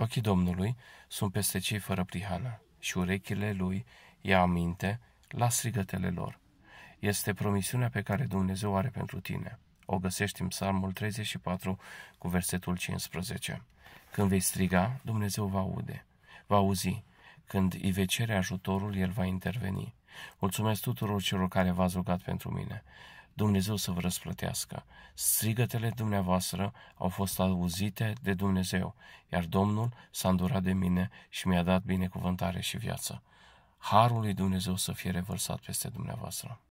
Ochii Domnului sunt peste cei fără prihană și urechile lui ia aminte la strigătele lor. Este promisiunea pe care Dumnezeu are pentru tine. O găsești în Psalmul 34 cu versetul 15. Când vei striga, Dumnezeu va aude, va auzi. Când îi vei cere ajutorul, El va interveni. Mulțumesc tuturor celor care v-ați rugat pentru mine. Dumnezeu să vă răsplătească. Strigătele dumneavoastră au fost auzite de Dumnezeu, iar Domnul s-a îndurat de mine și mi-a dat binecuvântare și viață. Harul lui Dumnezeu să fie revărsat peste dumneavoastră.